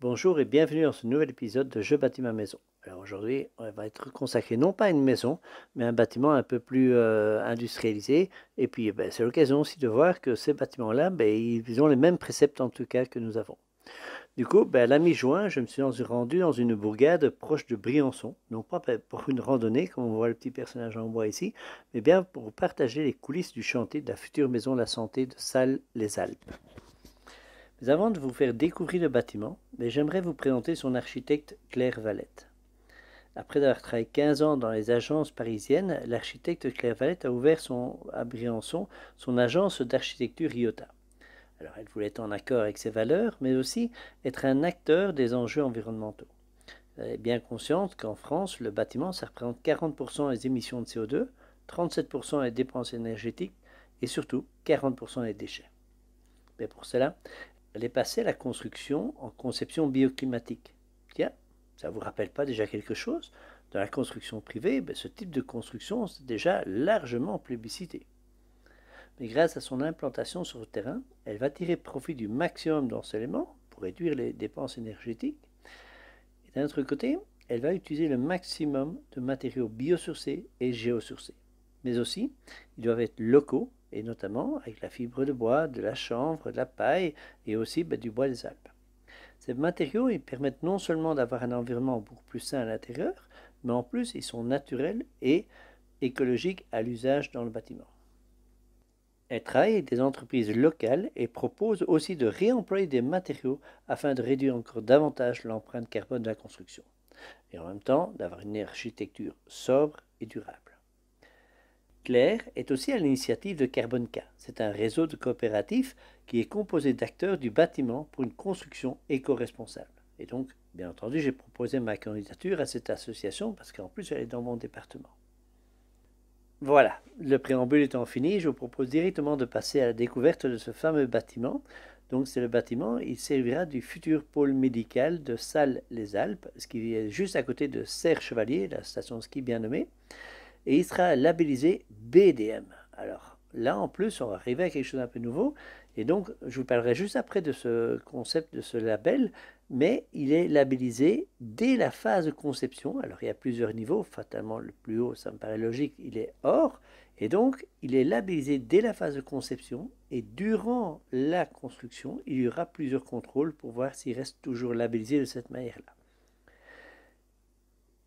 Bonjour et bienvenue dans ce nouvel épisode de Je bâtis ma maison. aujourd'hui, on va être consacré non pas à une maison, mais à un bâtiment un peu plus euh, industrialisé. Et puis, ben, c'est l'occasion aussi de voir que ces bâtiments-là, ben, ils ont les mêmes préceptes en tout cas que nous avons. Du coup, à ben, la mi-juin, je me suis rendu dans une bourgade proche de Briançon, non pas pour une randonnée, comme on voit le petit personnage en bois ici, mais bien pour partager les coulisses du chantier de la future maison de la santé de Salles-les-Alpes avant de vous faire découvrir le bâtiment, j'aimerais vous présenter son architecte Claire Valette. Après avoir travaillé 15 ans dans les agences parisiennes, l'architecte Claire Valette a ouvert son, à Briançon son agence d'architecture IOTA. Alors elle voulait être en accord avec ses valeurs, mais aussi être un acteur des enjeux environnementaux. Elle est bien consciente qu'en France, le bâtiment, ça représente 40% des émissions de CO2, 37% des dépenses énergétiques et surtout 40% des déchets. Mais pour cela, elle est passée à la construction en conception bioclimatique. Tiens, ça ne vous rappelle pas déjà quelque chose Dans la construction privée, ben, ce type de construction s'est déjà largement publicité. Mais grâce à son implantation sur le terrain, elle va tirer profit du maximum d'enseignements pour réduire les dépenses énergétiques. Et d'un autre côté, elle va utiliser le maximum de matériaux biosourcés et géosourcés. Mais aussi, ils doivent être locaux et notamment avec la fibre de bois, de la chanvre, de la paille et aussi bah, du bois des Alpes. Ces matériaux permettent non seulement d'avoir un environnement beaucoup plus sain à l'intérieur, mais en plus ils sont naturels et écologiques à l'usage dans le bâtiment. Elle travaille des entreprises locales et propose aussi de réemployer des matériaux afin de réduire encore davantage l'empreinte carbone de la construction et en même temps d'avoir une architecture sobre et durable. Claire est aussi à l'initiative de Carbonca. C'est un réseau de coopératifs qui est composé d'acteurs du bâtiment pour une construction éco-responsable. Et donc, bien entendu, j'ai proposé ma candidature à cette association parce qu'en plus, elle est dans mon département. Voilà, le préambule étant fini, je vous propose directement de passer à la découverte de ce fameux bâtiment. Donc c'est le bâtiment, il servira du futur pôle médical de Salles-les-Alpes, ce qui est juste à côté de Serre-Chevalier, la station de ski bien nommée et il sera labellisé BDM. Alors là, en plus, on va arriver à quelque chose d'un peu nouveau. Et donc, je vous parlerai juste après de ce concept, de ce label, mais il est labellisé dès la phase de conception. Alors, il y a plusieurs niveaux. Fatalement, le plus haut, ça me paraît logique, il est or. Et donc, il est labellisé dès la phase de conception. Et durant la construction, il y aura plusieurs contrôles pour voir s'il reste toujours labellisé de cette manière-là.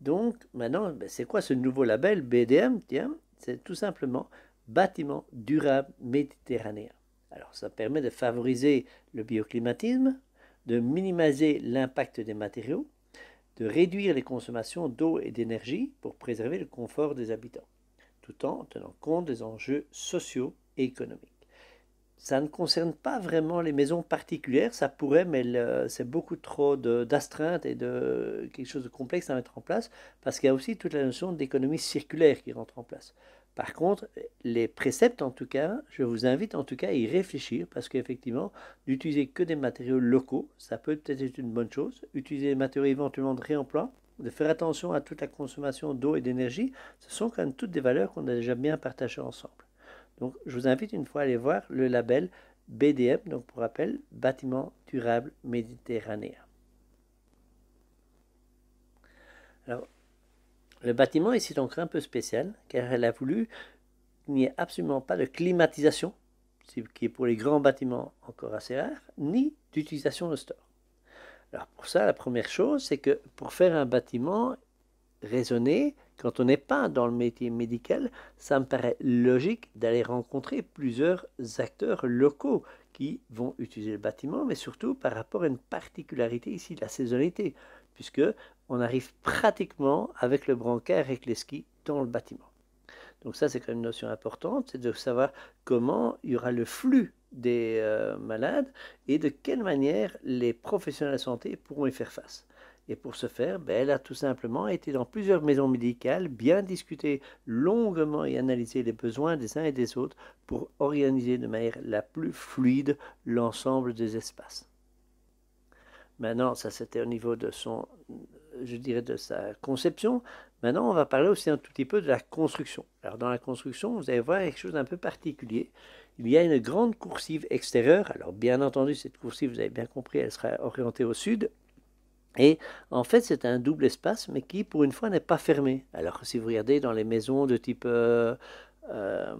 Donc maintenant, ben, c'est quoi ce nouveau label BDM Tiens, c'est tout simplement bâtiment durable méditerranéen. Alors ça permet de favoriser le bioclimatisme, de minimiser l'impact des matériaux, de réduire les consommations d'eau et d'énergie pour préserver le confort des habitants, tout en tenant compte des enjeux sociaux et économiques ça ne concerne pas vraiment les maisons particulières, ça pourrait, mais c'est beaucoup trop d'astreintes et de quelque chose de complexe à mettre en place, parce qu'il y a aussi toute la notion d'économie circulaire qui rentre en place. Par contre, les préceptes, en tout cas, je vous invite en tout cas à y réfléchir, parce qu'effectivement, d'utiliser que des matériaux locaux, ça peut peut-être être une bonne chose. Utiliser des matériaux éventuellement de réemploi, de faire attention à toute la consommation d'eau et d'énergie, ce sont quand même toutes des valeurs qu'on a déjà bien partagées ensemble. Donc, je vous invite une fois à aller voir le label BDM, donc pour rappel, Bâtiment durable méditerranéen. Alors, le bâtiment ici est donc un peu spécial, car elle a voulu qu'il n'y ait absolument pas de climatisation, ce qui est pour les grands bâtiments encore assez rare, ni d'utilisation de store. Alors pour ça, la première chose, c'est que pour faire un bâtiment, raisonner, quand on n'est pas dans le métier médical, ça me paraît logique d'aller rencontrer plusieurs acteurs locaux qui vont utiliser le bâtiment, mais surtout par rapport à une particularité ici, la saisonnalité, puisque on arrive pratiquement avec le brancard et les skis dans le bâtiment. Donc ça, c'est quand même une notion importante, c'est de savoir comment il y aura le flux des euh, malades et de quelle manière les professionnels de la santé pourront y faire face. Et pour ce faire, ben, elle a tout simplement été dans plusieurs maisons médicales, bien discuté longuement et analyser les besoins des uns et des autres pour organiser de manière la plus fluide l'ensemble des espaces. Maintenant, ça c'était au niveau de son, je dirais, de sa conception. Maintenant, on va parler aussi un tout petit peu de la construction. Alors, dans la construction, vous allez voir quelque chose d'un peu particulier. Il y a une grande coursive extérieure. Alors, bien entendu, cette coursive, vous avez bien compris, elle sera orientée au sud. Et en fait, c'est un double espace, mais qui, pour une fois, n'est pas fermé. Alors si vous regardez dans les maisons de type euh, euh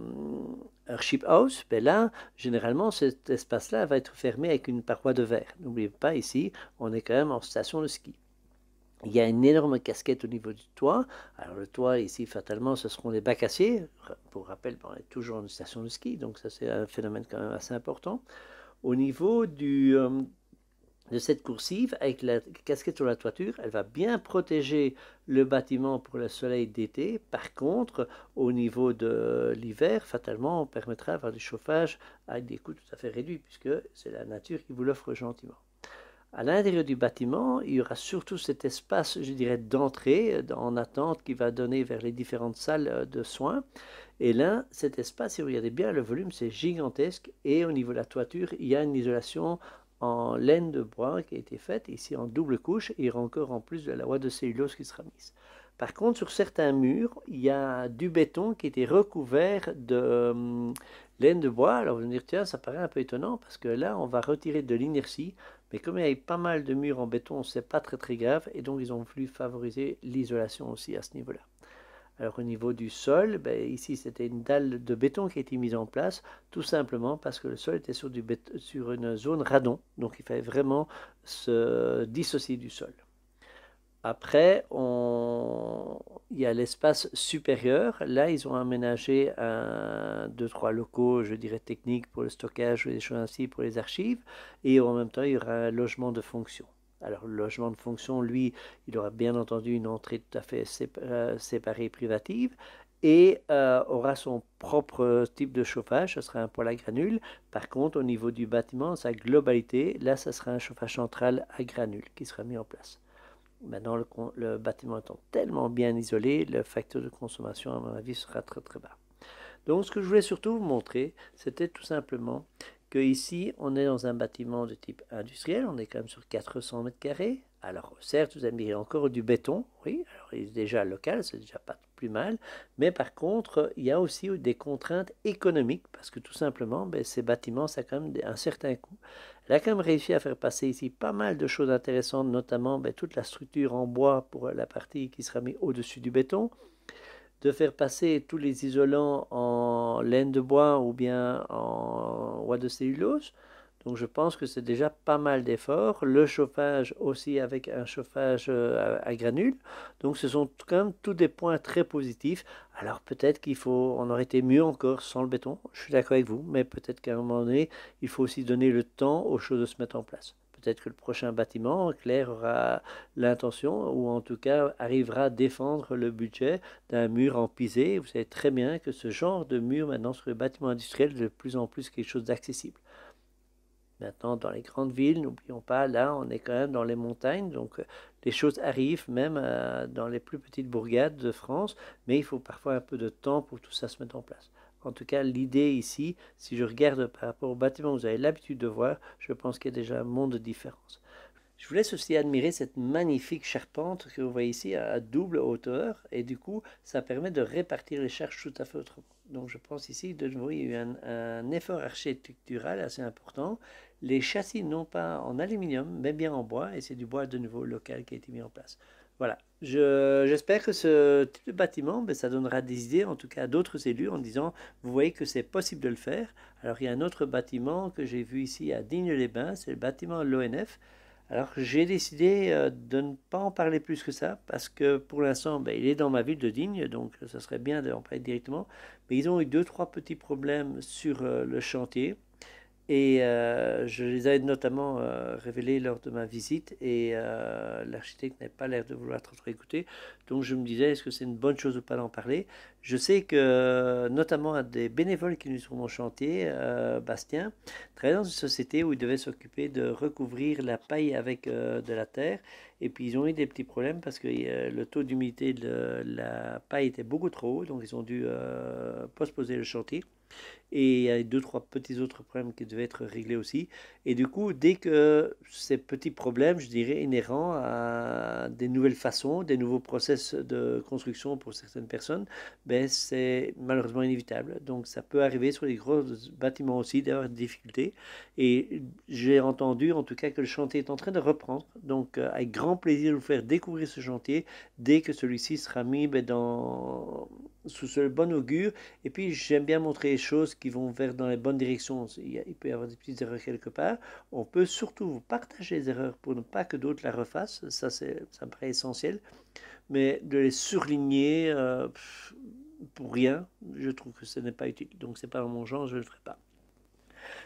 House, ben là, généralement, cet espace-là va être fermé avec une paroi de verre. N'oubliez pas, ici, on est quand même en station de ski. Il y a une énorme casquette au niveau du toit. Alors le toit ici, fatalement, ce seront des bacs acier. Pour rappel, ben, on est toujours en station de ski, donc ça c'est un phénomène quand même assez important. Au niveau du, euh, de cette coursive avec la casquette sur la toiture, elle va bien protéger le bâtiment pour le soleil d'été. Par contre, au niveau de l'hiver, fatalement, on permettra d'avoir du chauffage avec des coûts tout à fait réduits puisque c'est la nature qui vous l'offre gentiment. À l'intérieur du bâtiment, il y aura surtout cet espace, je dirais, d'entrée euh, en attente qui va donner vers les différentes salles euh, de soins. Et là, cet espace, si vous regardez bien, le volume, c'est gigantesque. Et au niveau de la toiture, il y a une isolation en laine de bois qui a été faite, ici en double couche, et encore en plus de la loi de cellulose qui sera mise. Par contre, sur certains murs, il y a du béton qui était recouvert de hum, laine de bois. Alors vous allez me dire, tiens, ça paraît un peu étonnant parce que là, on va retirer de l'inertie. Mais comme il y avait pas mal de murs en béton, c'est pas très très grave. Et donc, ils ont voulu favoriser l'isolation aussi à ce niveau-là. Alors, au niveau du sol, ben, ici c'était une dalle de béton qui a été mise en place, tout simplement parce que le sol était sur, une zone radon, donc il fallait vraiment se dissocier du sol. Après, il y a l'espace supérieur. Là, ils ont aménagé un, deux, trois locaux, je dirais, techniques pour le stockage, des choses ainsi, pour les archives. Et en même temps, il y aura un logement de fonction. Alors, le logement de fonction, lui, il aura bien entendu une entrée tout à fait euh, séparée privative et euh, aura son propre type de chauffage, ce sera un poêle à granules. Par contre, au niveau du bâtiment, sa globalité, là, ce sera un chauffage central à granules qui sera mis en place. Maintenant, le, le bâtiment étant tellement bien isolé, le facteur de consommation, à mon avis, sera très très bas. Donc, ce que je voulais surtout vous montrer, c'était tout simplement que ici, on est dans un bâtiment de type industriel, on est quand même sur 400 mètres carrés. Alors, certes, vous avez encore du béton, oui, alors il est déjà local, c'est déjà pas plus mal, mais par contre, il y a aussi des contraintes économiques, parce que tout simplement, ben, ces bâtiments, ça a quand même un certain coût. Elle a quand même réussi à faire passer ici pas mal de choses intéressantes, notamment ben, toute la structure en bois pour la partie qui sera mise au-dessus du béton, de faire passer tous les isolants en laine de bois ou bien en bois de cellulose. Donc je pense que c'est déjà pas mal d'efforts. Le chauffage aussi avec un chauffage euh, à granules. Donc ce sont quand même tous des points très positifs. Alors peut-être qu'il faut, on aurait été mieux encore sans le béton. Je suis d'accord avec vous, mais peut-être qu'à un moment donné, il faut aussi donner le temps aux choses de se mettre en place. Peut-être que le prochain bâtiment, Claire aura l'intention, ou en tout cas arrivera à défendre le budget d'un mur en pisé. Vous savez très bien que ce genre de mur, maintenant, sur le bâtiment industriel est de plus en plus quelque chose d'accessible. Maintenant, dans les grandes villes, n'oublions pas, là, on est quand même dans les montagnes, donc euh, les choses arrivent même euh, dans les plus petites bourgades de France, mais il faut parfois un peu de temps pour tout ça se mettre en place. En tout cas, l'idée ici, si je regarde par rapport au bâtiment que vous avez l'habitude de voir, je pense qu'il y a déjà un monde de différence. Je vous laisse aussi admirer cette magnifique charpente que vous voyez ici à double hauteur et du coup ça permet de répartir les charges tout à fait autrement. Donc je pense ici de nouveau il y a eu un, un effort architectural assez important. Les châssis non pas en aluminium mais bien en bois et c'est du bois de nouveau local qui a été mis en place. Voilà. J'espère que ce type de bâtiment, ben, ça donnera des idées, en tout cas à d'autres élus, en disant, vous voyez que c'est possible de le faire. Alors il y a un autre bâtiment que j'ai vu ici à Digne-les-Bains, c'est le bâtiment de l'ONF. Alors j'ai décidé euh, de ne pas en parler plus que ça, parce que pour l'instant, ben, il est dans ma ville de Digne, donc ça serait bien d'en parler directement. Mais ils ont eu deux, trois petits problèmes sur euh, le chantier. Et euh, je les avais notamment révélé euh, révélés lors de ma visite et euh, l'architecte n'avait pas l'air de vouloir trop, écouter. Donc je me disais, est-ce que c'est une bonne chose ou pas d'en parler Je sais que notamment à des bénévoles qui nous sont mon chantier, Bastien, travaillait dans une société où ils devait s'occuper de recouvrir la paille avec de la terre. Et puis ils ont eu des petits problèmes parce que le taux d'humidité de la paille était beaucoup trop haut, donc ils ont dû postposer le chantier. Et il y a deux, trois petits autres problèmes qui devaient être réglés aussi. Et du coup, dès que ces petits problèmes, je dirais, inhérents à des nouvelles façons, des nouveaux process de construction pour certaines personnes, ben, c'est malheureusement inévitable. Donc ça peut arriver sur les gros bâtiments aussi d'avoir des difficultés. Et j'ai entendu en tout cas que le chantier est en train de reprendre. Donc euh, avec grand plaisir de vous faire découvrir ce chantier dès que celui-ci sera mis ben, dans sous ce bon augure. Et puis, j'aime bien montrer les choses qui vont vers dans les bonnes directions. Il peut y avoir des petites erreurs quelque part. On peut surtout vous partager les erreurs pour ne pas que d'autres la refassent. Ça, ça me paraît essentiel. Mais de les surligner euh, pour rien, je trouve que ce n'est pas utile. Donc, c'est pas mon genre, je ne le ferai pas.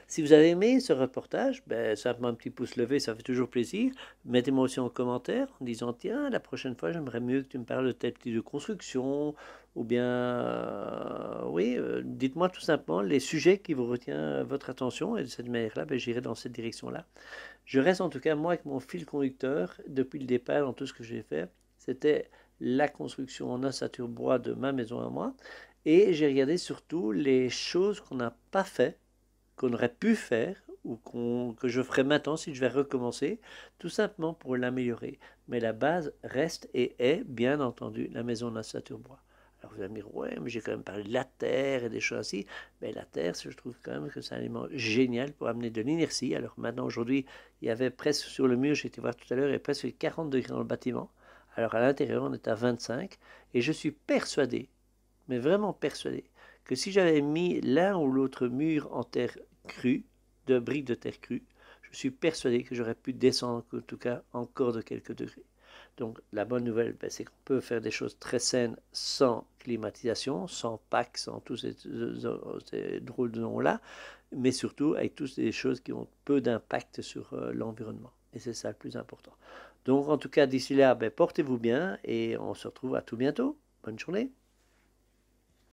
Si vous avez aimé ce reportage, ben, simplement un petit pouce levé, ça fait toujours plaisir. Mettez-moi aussi en commentaire en disant Tiens, la prochaine fois, j'aimerais mieux que tu me parles de tel type de construction. Ou bien, euh, oui, euh, dites-moi tout simplement les sujets qui vous retiennent euh, votre attention. Et de cette manière-là, ben, j'irai dans cette direction-là. Je reste en tout cas, moi, avec mon fil conducteur depuis le départ dans tout ce que j'ai fait. C'était la construction en ossature bois de ma maison à moi. Et j'ai regardé surtout les choses qu'on n'a pas fait qu'on aurait pu faire ou que je ferai maintenant si je vais recommencer, tout simplement pour l'améliorer. Mais la base reste et est, bien entendu, la maison de la bois. Alors vous allez me dire, ouais, mais j'ai quand même parlé de la terre et des choses ainsi. Mais la terre, je trouve quand même que c'est un élément génial pour amener de l'inertie. Alors maintenant, aujourd'hui, il y avait presque sur le mur, j'ai été voir tout à l'heure, il y presque 40 degrés dans le bâtiment. Alors à l'intérieur, on est à 25. Et je suis persuadé, mais vraiment persuadé, que si j'avais mis l'un ou l'autre mur en terre crue, de briques de terre crue, je suis persuadé que j'aurais pu descendre en tout cas encore de quelques degrés. Donc la bonne nouvelle, ben, c'est qu'on peut faire des choses très saines sans climatisation, sans PAC, sans tous ces, drôles de noms-là, mais surtout avec toutes ces choses qui ont peu d'impact sur euh, l'environnement. Et c'est ça le plus important. Donc en tout cas, d'ici là, ben, portez-vous bien et on se retrouve à tout bientôt. Bonne journée.